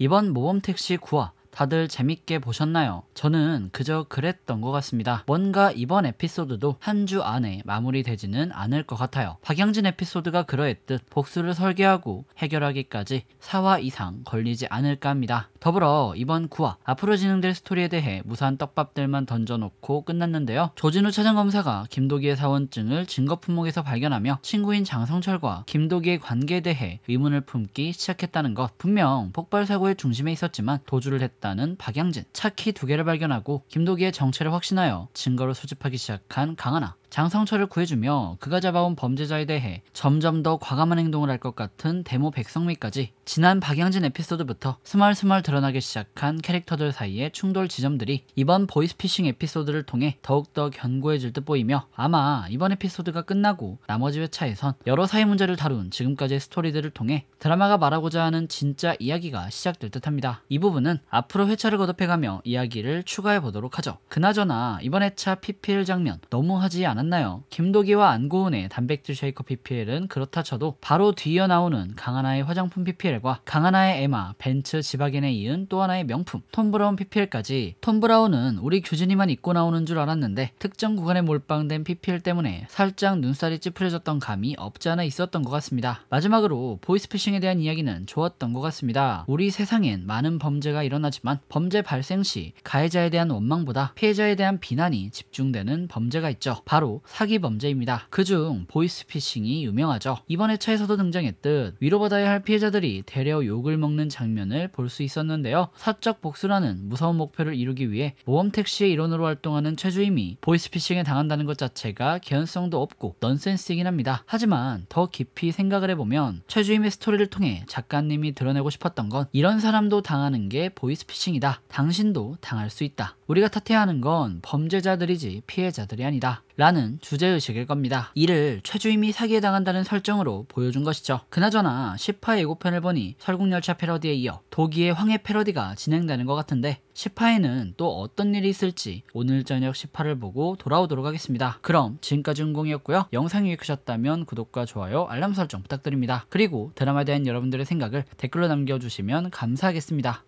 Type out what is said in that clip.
이번 모범택시 9화 다들 재밌게 보셨나요? 저는 그저 그랬던 것 같습니다. 뭔가 이번 에피소드도 한 주 안에 마무리되지는 않을 것 같아요. 박영진 에피소드가 그러했듯 복수를 설계하고 해결하기까지 4화 이상 걸리지 않을까 합니다. 더불어 이번 9화 앞으로 진행될 스토리에 대해 무사한 떡밥들만 던져놓고 끝났는데요. 조진우 차장검사가 김도기의 사원증을 증거 품목에서 발견하며 친구인 장성철과 김도기의 관계에 대해 의문을 품기 시작했다는 것. 분명 폭발 사고의 중심에 있었지만 도주를 했다는 박양진. 차키 두 개를 발견하고 김도기의 정체를 확신하여 증거를 수집하기 시작한 강하나. 장성철을 구해주며 그가 잡아온 범죄자에 대해 점점 더 과감한 행동을 할 것 같은 데모 백성미까지 지난 박양진 에피소드부터 스멀스멀 드러나기 시작한 캐릭터들 사이의 충돌 지점들이 이번 보이스피싱 에피소드를 통해 더욱더 견고해질 듯 보이며 아마 이번 에피소드가 끝나고 나머지 회차에선 여러 사회 문제를 다룬 지금까지의 스토리들을 통해 드라마가 말하고자 하는 진짜 이야기가 시작될 듯합니다. 이 부분은 앞으로 회차를 거듭해가며 이야기를 추가해 보도록 하죠. 그나저나 이번 회차 PPL 장면 너무 하지 않았 않았나요? 김도기와 안고은의 단백질 쉐이커 PPL은 그렇다 쳐도 바로 뒤이어 나오는 강하나의 화장품 PPL과 강하나의 에마, 벤츠, 지바겐에 이은 또 하나의 명품 톰브라운 PPL까지 톰브라운은 우리 규진이만 입고 나오는 줄 알았는데 특정 구간에 몰빵된 PPL 때문에 살짝 눈살이 찌푸려졌던 감이 없지 않아 있었던 것 같습니다. 마지막으로 보이스피싱에 대한 이야기는 좋았던 것 같습니다. 우리 세상엔 많은 범죄가 일어나지만 범죄 발생 시 가해자에 대한 원망보다 피해자에 대한 비난이 집중되는 범죄가 있죠. 바로 바로 사기 범죄입니다. 그중 보이스피싱이 유명하죠. 이번 에차에서도 등장했듯 위로받아야 할 피해자들이 대려 욕을 먹는 장면을 볼 수 있었는데요. 사적 복수라는 무서운 목표를 이루기 위해 모험 택시의 일원으로 활동하는 최주임이 보이스피싱에 당한다는 것 자체가 개연성도 없고 넌센스이긴 합니다. 하지만 더 깊이 생각을 해보면 최주임의 스토리를 통해 작가님이 드러내고 싶었던 건 이런 사람도 당하는 게 보이스피싱이다. 당신도 당할 수 있다. 우리가 탓해야 하는 건 범죄자들이지 피해자들이 아니다. 라는 주제의식일 겁니다. 이를 최주임이 사기에 당한다는 설정으로 보여준 것이죠. 그나저나 10화 예고편을 보니 설국열차 패러디에 이어 도기의 황해 패러디가 진행되는 것 같은데 10화에는 또 어떤 일이 있을지 오늘 저녁 10화를 보고 돌아오도록 하겠습니다. 그럼 지금까지 은공이었고요 영상이 유익하셨다면 구독과 좋아요, 알람 설정 부탁드립니다. 그리고 드라마에 대한 여러분들의 생각을 댓글로 남겨주시면 감사하겠습니다.